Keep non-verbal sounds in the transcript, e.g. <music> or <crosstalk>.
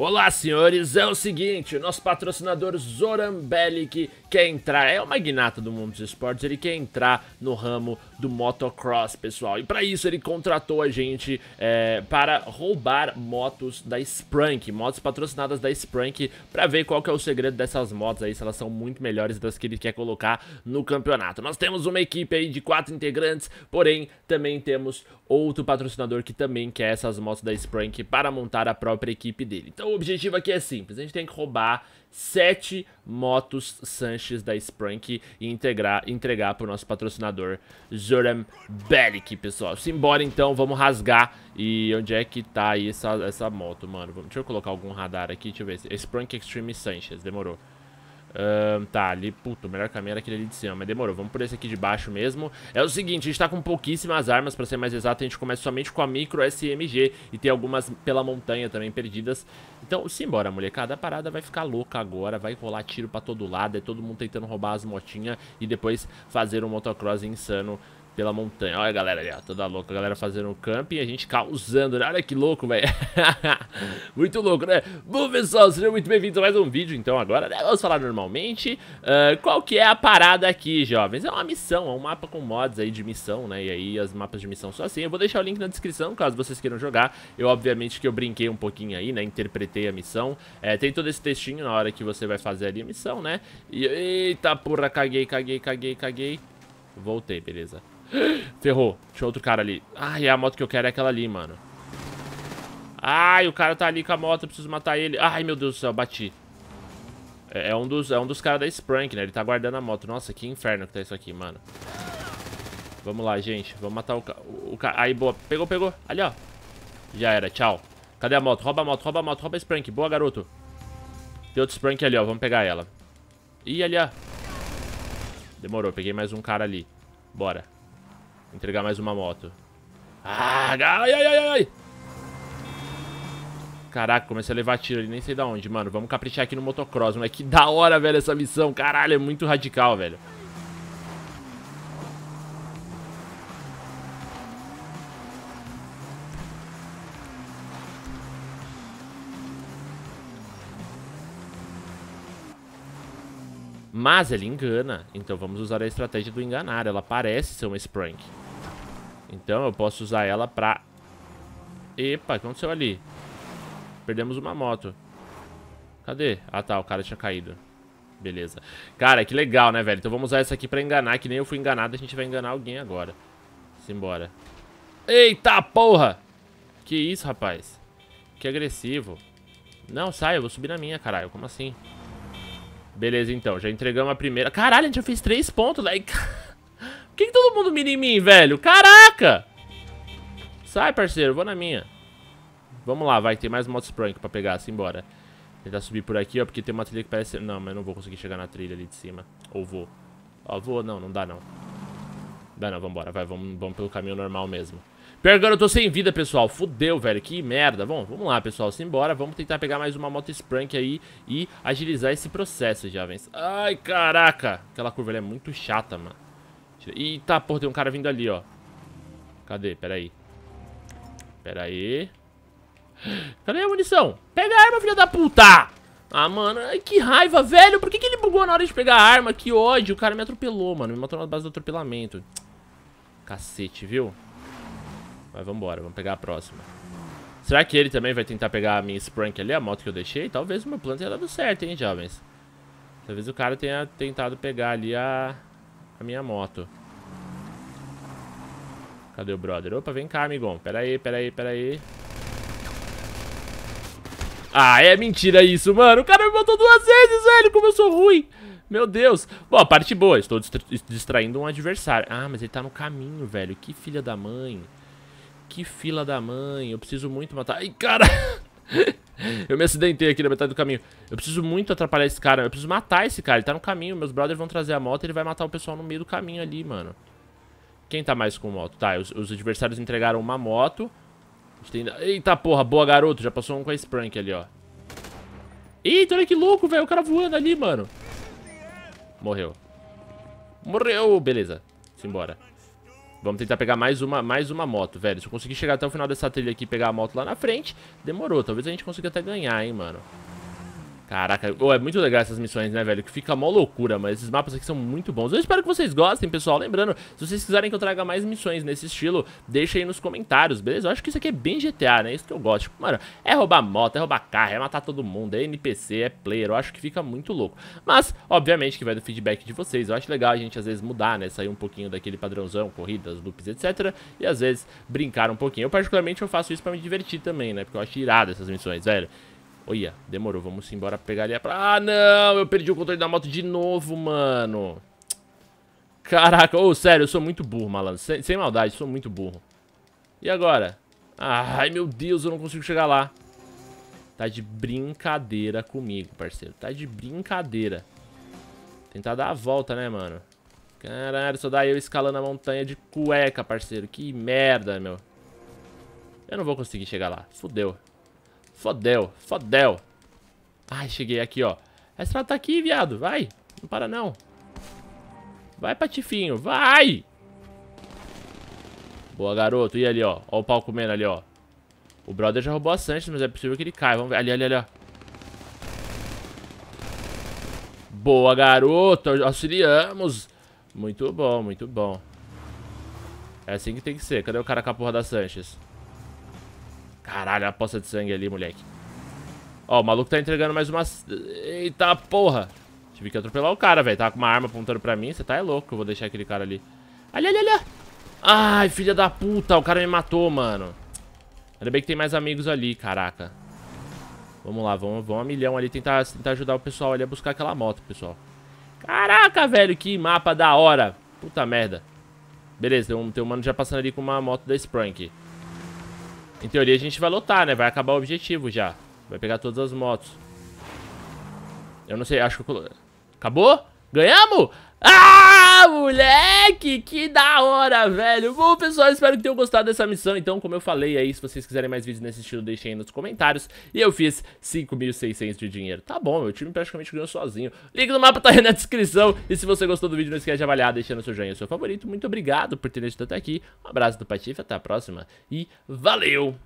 Olá, senhores, é o seguinte, o nosso patrocinador Zoran quer entrar, é o magnata do mundo dos esportes, ele quer entrar no ramo do motocross, pessoal. E para isso ele contratou a gente é, para roubar motos da Sprunk, motos patrocinadas da Sprunk, para ver qual que é o segredo dessas motos aí, se elas são muito melhores das que ele quer colocar no campeonato. Nós temos uma equipe aí de quatro integrantes, porém também temos outro patrocinador que também quer essas motos da Sprunk para montar a própria equipe dele. Então o objetivo aqui é simples, a gente tem que roubar sete motos Sanches da Sprunk e integrar, entregar pro nosso patrocinador Zoram Bellic, pessoal. Simbora então, vamos rasgar. E onde é que tá aí essa, essa moto, mano? Deixa eu colocar algum radar aqui, deixa eu ver. Sprunk Extreme Sanches, demorou. Um, tá, ali, puto, o melhor caminho era aquele ali de cima Mas demorou, vamos por esse aqui de baixo mesmo É o seguinte, a gente tá com pouquíssimas armas Pra ser mais exato, a gente começa somente com a micro SMG E tem algumas pela montanha também perdidas Então, simbora, molecada A parada vai ficar louca agora Vai rolar tiro pra todo lado, é todo mundo tentando roubar as motinhas E depois fazer um motocross insano pela montanha. Olha a galera ali, ó, toda louca. A galera fazendo um camping e a gente causando, né? Olha que louco, velho. <laughs> muito louco, né? Bom, pessoal, sejam muito bem-vindos a mais um vídeo. Então, agora, né? vamos falar normalmente. Uh, qual que é a parada aqui, jovens? É uma missão, é um mapa com mods aí de missão, né? E aí, as mapas de missão só assim. Eu vou deixar o link na descrição, caso vocês queiram jogar. Eu, obviamente, que eu brinquei um pouquinho aí, né? Interpretei a missão. É, tem todo esse textinho na hora que você vai fazer ali a missão, né? E, eita, porra, caguei, caguei, caguei, caguei. Voltei, beleza. Ferrou. Tinha outro cara ali. Ai, é a moto que eu quero é aquela ali, mano. Ai, o cara tá ali com a moto, eu preciso matar ele. Ai, meu Deus do céu, bati. É, é um dos, é um dos caras da Sprank, né? Ele tá guardando a moto. Nossa, que inferno que tá isso aqui, mano. Vamos lá, gente. Vamos matar o, o, cara. Aí, boa. Pegou, pegou. Ali, ó. Já era, tchau. Cadê a moto? Rouba a moto, rouba a moto, rouba a Sprank. Boa, garoto. Tem outro Sprank ali, ó. Vamos pegar ela. Ih, ali, ó. Demorou. Peguei mais um cara ali. Bora. Entregar mais uma moto. Ah, ai, ai, ai, ai. Caraca, comecei a levar tiro ali, nem sei da onde, mano. Vamos caprichar aqui no motocross, moleque. Que da hora, velho, essa missão. Caralho, é muito radical, velho. Mas ele engana, então vamos usar a estratégia do enganar. Ela parece ser uma Sprank. Então eu posso usar ela pra... Epa, o que aconteceu ali? Perdemos uma moto. Cadê? Ah tá, o cara tinha caído. Beleza. Cara, que legal, né, velho? Então vamos usar essa aqui pra enganar, que nem eu fui enganado, a gente vai enganar alguém agora. Simbora. Eita porra! Que isso, rapaz? Que agressivo. Não, sai, eu vou subir na minha, caralho. Como assim? Beleza, então. Já entregamos a primeira. Caralho, a gente já fez três pontos, daí. <laughs> Por que, que, todo mundo mira em mim, velho? Caraca! Sai, parceiro. Vou na minha. Vamos lá, vai. Tem mais motos prank pra pegar. Simbora. Tentar subir por aqui, ó. Porque tem uma trilha que parece... Não, mas eu não vou conseguir chegar na trilha ali de cima. Ou vou. Ó, vou. Não, não dá, não. Dá não, vambora. Vai, vamos, vamos pelo caminho normal mesmo. Pior agora eu tô sem vida, pessoal. Fudeu, velho. Que merda. Bom, vamos lá, pessoal. Simbora. Vamos tentar pegar mais uma moto Sprunk aí e agilizar esse processo, jovens. Ai, caraca. Aquela curva ali é muito chata, mano. Eita, porra, tem um cara vindo ali, ó. Cadê? Pera aí. Pera aí. Cadê a munição? Pega a arma, filha da puta! Ah, mano, ai, que raiva, velho. Por que, que ele bugou na hora de pegar a arma? Que ódio. O cara me atropelou, mano. Me matou na base do atropelamento. Cacete, viu? Mas vambora, vamos pegar a próxima. Será que ele também vai tentar pegar a minha Sprunk ali, a moto que eu deixei? Talvez o meu plano tenha dado certo, hein, jovens? Talvez o cara tenha tentado pegar ali a, a minha moto. Cadê o brother? Opa, vem cá, amigão. Pera aí, pera aí, pera aí. Ah, é mentira isso, mano. O cara me matou duas vezes, velho. Como eu sou ruim. Meu Deus. Bom, a parte boa. Estou distraindo um adversário. Ah, mas ele tá no caminho, velho. Que filha da mãe. Que fila da mãe, eu preciso muito matar... Ai, cara! <laughs> eu me acidentei aqui na metade do caminho. Eu preciso muito atrapalhar esse cara, eu preciso matar esse cara, ele tá no caminho. Meus brothers vão trazer a moto e ele vai matar o pessoal no meio do caminho ali, mano. Quem tá mais com moto? Tá, os, os adversários entregaram uma moto. Tem... Eita porra, boa garoto, já passou um com a Sprank ali, ó. Eita, olha que louco, velho, o cara voando ali, mano. Morreu. Morreu, beleza. Simbora. Vamos tentar pegar mais uma, mais uma moto, velho. Se eu conseguir chegar até o final dessa trilha aqui e pegar a moto lá na frente, demorou. Talvez a gente consiga até ganhar, hein, mano. Caraca, oh, é muito legal essas missões, né, velho? Que fica mó loucura, mas esses mapas aqui são muito bons. Eu espero que vocês gostem, pessoal. Lembrando, se vocês quiserem que eu traga mais missões nesse estilo, deixa aí nos comentários, beleza? Eu acho que isso aqui é bem GTA, né? É isso que eu gosto. Tipo, mano, é roubar moto, é roubar carro, é matar todo mundo, é NPC, é player. Eu acho que fica muito louco. Mas, obviamente, que vai do feedback de vocês. Eu acho legal a gente, às vezes, mudar, né? Sair um pouquinho daquele padrãozão, corridas, loops, etc. E, às vezes, brincar um pouquinho. Eu, particularmente, eu faço isso pra me divertir também, né? Porque eu acho irado essas missões, velho. Olha, demorou. Vamos embora pegar ali a... Ah, não! Eu perdi o controle da moto de novo, mano. Caraca. Ô, oh, sério, eu sou muito burro, malandro. Sem, sem maldade, sou muito burro. E agora? Ai, meu Deus, eu não consigo chegar lá. Tá de brincadeira comigo, parceiro. Tá de brincadeira. Tentar dar a volta, né, mano? Caralho, só dá eu escalando a montanha de cueca, parceiro. Que merda, meu. Eu não vou conseguir chegar lá. Fudeu. Fodel, fodel. Ai, cheguei aqui, ó. A estrada tá aqui, viado. Vai. Não para, não. Vai, patifinho. Vai! Boa, garoto. E ali, ó. Ó o pau comendo ali, ó. O brother já roubou a Sanches, mas é possível que ele caia. Vamos ver. Ali, ali, ali, ó. Boa, garoto. Auxiliamos. Muito bom, muito bom. É assim que tem que ser. Cadê o cara com a porra da Sanches? Caralho, a poça de sangue ali, moleque. Ó, o maluco tá entregando mais uma. Eita porra! Tive que atropelar o cara, velho. Tava com uma arma apontando pra mim. Você tá é louco. Eu vou deixar aquele cara ali. Ali, ali, ali. Ai, filha da puta. O cara me matou, mano. Ainda bem que tem mais amigos ali, caraca. Vamos lá, vamos, vamos a milhão ali. Tentar, tentar ajudar o pessoal ali a buscar aquela moto, pessoal. Caraca, velho. Que mapa da hora. Puta merda. Beleza, tem um, tem um mano já passando ali com uma moto da Sprunk. Em teoria a gente vai lotar, né? Vai acabar o objetivo já. Vai pegar todas as motos. Eu não sei, acho que... Eu... Acabou? Ganhamos? Ah, moleque, que da hora, velho Bom, pessoal, espero que tenham gostado dessa missão Então, como eu falei aí, se vocês quiserem mais vídeos nesse estilo Deixem aí nos comentários E eu fiz 5.600 de dinheiro Tá bom, meu time praticamente ganhou sozinho Link do mapa tá aí na descrição E se você gostou do vídeo, não esquece de avaliar, deixando seu joinha seu favorito Muito obrigado por ter assistido até aqui Um abraço do Patife, até a próxima E valeu!